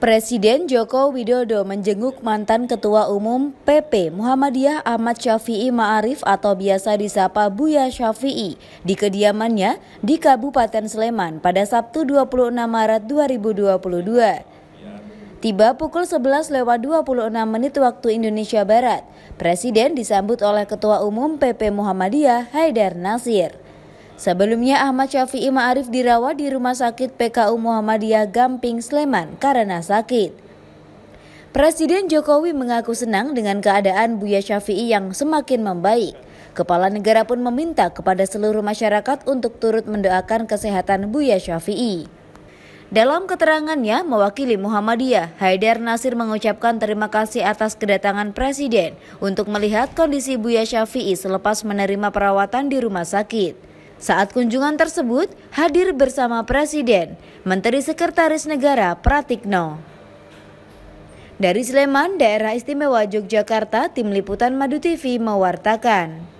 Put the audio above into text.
Presiden Joko Widodo menjenguk mantan Ketua Umum PP Muhammadiyah Ahmad Syafi'i Ma'arif atau biasa disapa Buya Syafi'i di kediamannya di Kabupaten Sleman pada Sabtu 26 Maret 2022. Tiba pukul 11 lewat 26 menit waktu Indonesia Barat, Presiden disambut oleh Ketua Umum PP Muhammadiyah Haidar Nasir. Sebelumnya Ahmad Syafi'i Ma'arif dirawat di Rumah Sakit PKU Muhammadiyah Gamping Sleman karena sakit. Presiden Jokowi mengaku senang dengan keadaan Buya Syafi'i yang semakin membaik. Kepala negara pun meminta kepada seluruh masyarakat untuk turut mendoakan kesehatan Buya Syafi'i. Dalam keterangannya, mewakili Muhammadiyah, Haidar Nasir mengucapkan terima kasih atas kedatangan Presiden untuk melihat kondisi Buya Syafi'i selepas menerima perawatan di rumah sakit. Saat kunjungan tersebut hadir bersama Presiden, Menteri Sekretaris Negara Pratikno. Dari Sleman, Daerah Istimewa Yogyakarta, Tim Liputan Madu TV mewartakan.